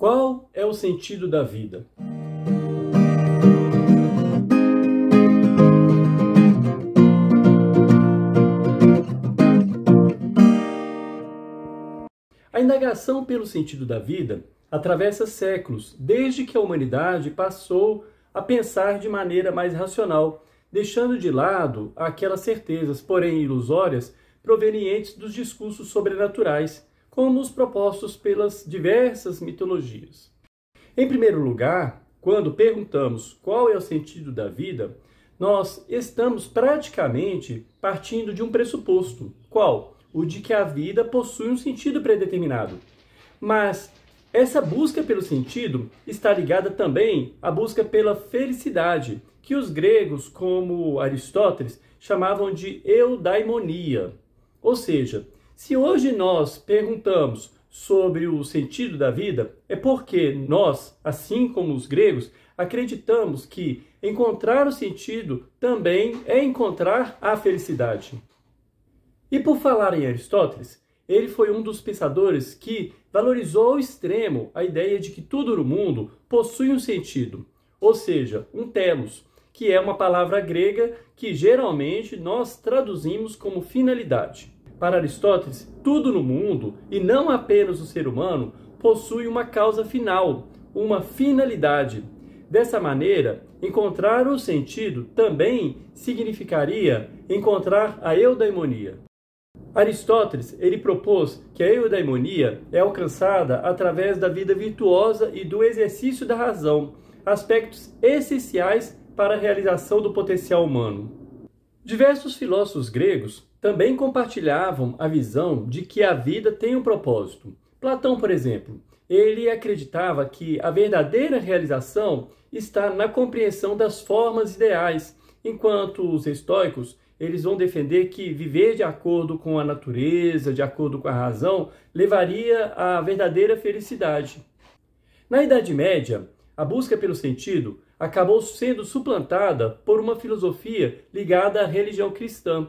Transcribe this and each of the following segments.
Qual é o sentido da vida? A indagação pelo sentido da vida atravessa séculos, desde que a humanidade passou a pensar de maneira mais racional, deixando de lado aquelas certezas, porém ilusórias, provenientes dos discursos sobrenaturais como os propostos pelas diversas mitologias. Em primeiro lugar, quando perguntamos qual é o sentido da vida, nós estamos praticamente partindo de um pressuposto. Qual? O de que a vida possui um sentido predeterminado. Mas essa busca pelo sentido está ligada também à busca pela felicidade, que os gregos, como Aristóteles, chamavam de eudaimonia, ou seja, se hoje nós perguntamos sobre o sentido da vida, é porque nós, assim como os gregos, acreditamos que encontrar o sentido também é encontrar a felicidade. E por falar em Aristóteles, ele foi um dos pensadores que valorizou ao extremo a ideia de que tudo no mundo possui um sentido, ou seja, um telos, que é uma palavra grega que geralmente nós traduzimos como finalidade. Para Aristóteles, tudo no mundo, e não apenas o ser humano, possui uma causa final, uma finalidade. Dessa maneira, encontrar o sentido também significaria encontrar a eudaimonia. Aristóteles ele propôs que a eudaimonia é alcançada através da vida virtuosa e do exercício da razão, aspectos essenciais para a realização do potencial humano. Diversos filósofos gregos também compartilhavam a visão de que a vida tem um propósito. Platão, por exemplo, ele acreditava que a verdadeira realização está na compreensão das formas ideais, enquanto os estoicos eles vão defender que viver de acordo com a natureza, de acordo com a razão, levaria à verdadeira felicidade. Na Idade Média, a busca pelo sentido acabou sendo suplantada por uma filosofia ligada à religião cristã.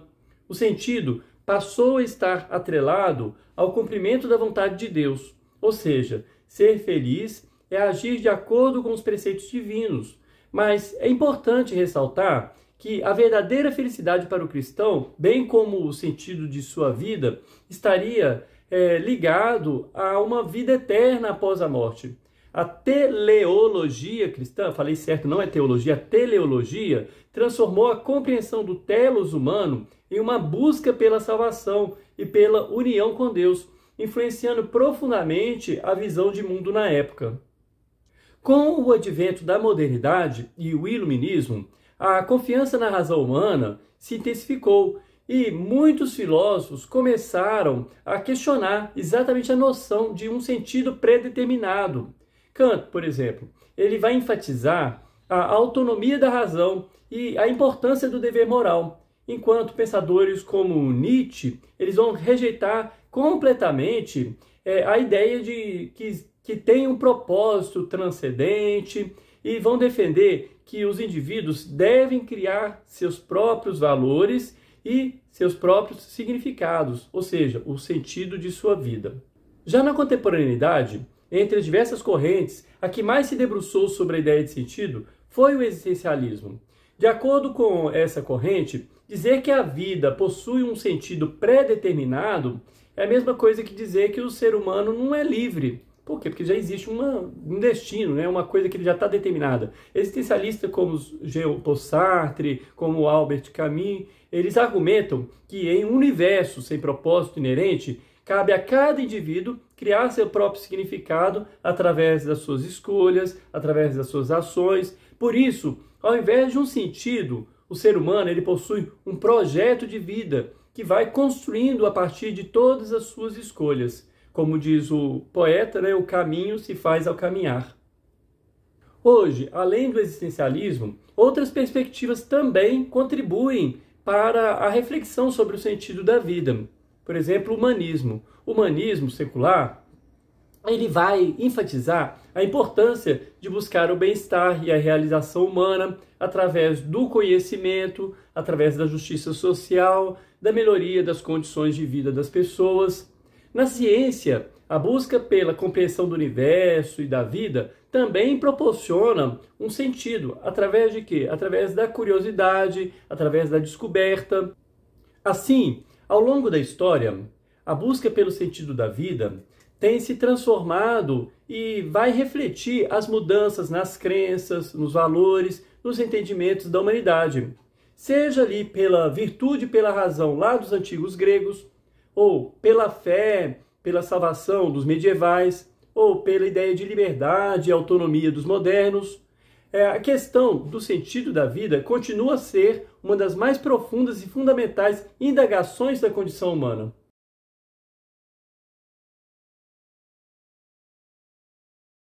O sentido passou a estar atrelado ao cumprimento da vontade de Deus, ou seja, ser feliz é agir de acordo com os preceitos divinos. Mas é importante ressaltar que a verdadeira felicidade para o cristão, bem como o sentido de sua vida, estaria é, ligado a uma vida eterna após a morte. A teleologia cristã, falei certo, não é teologia, a teleologia transformou a compreensão do telos humano em uma busca pela salvação e pela união com Deus, influenciando profundamente a visão de mundo na época. Com o advento da modernidade e o iluminismo, a confiança na razão humana se intensificou e muitos filósofos começaram a questionar exatamente a noção de um sentido predeterminado, Kant, por exemplo, ele vai enfatizar a autonomia da razão e a importância do dever moral, enquanto pensadores como Nietzsche, eles vão rejeitar completamente é, a ideia de que, que tem um propósito transcendente e vão defender que os indivíduos devem criar seus próprios valores e seus próprios significados, ou seja, o sentido de sua vida. Já na contemporaneidade, entre as diversas correntes, a que mais se debruçou sobre a ideia de sentido foi o existencialismo. De acordo com essa corrente, dizer que a vida possui um sentido pré-determinado é a mesma coisa que dizer que o ser humano não é livre. Por quê? Porque já existe uma, um destino, né? uma coisa que já está determinada. Existencialistas como Jean Paul Sartre, como Albert Camus, eles argumentam que em um universo sem propósito inerente, Cabe a cada indivíduo criar seu próprio significado através das suas escolhas, através das suas ações. Por isso, ao invés de um sentido, o ser humano ele possui um projeto de vida que vai construindo a partir de todas as suas escolhas. Como diz o poeta, né, o caminho se faz ao caminhar. Hoje, além do existencialismo, outras perspectivas também contribuem para a reflexão sobre o sentido da vida. Por exemplo, o humanismo. O humanismo secular, ele vai enfatizar a importância de buscar o bem-estar e a realização humana através do conhecimento, através da justiça social, da melhoria das condições de vida das pessoas. Na ciência, a busca pela compreensão do universo e da vida também proporciona um sentido através de quê? Através da curiosidade, através da descoberta. Assim, ao longo da história, a busca pelo sentido da vida tem se transformado e vai refletir as mudanças nas crenças, nos valores, nos entendimentos da humanidade. Seja ali pela virtude, e pela razão lá dos antigos gregos, ou pela fé, pela salvação dos medievais, ou pela ideia de liberdade e autonomia dos modernos, é, a questão do sentido da vida continua a ser uma das mais profundas e fundamentais indagações da condição humana.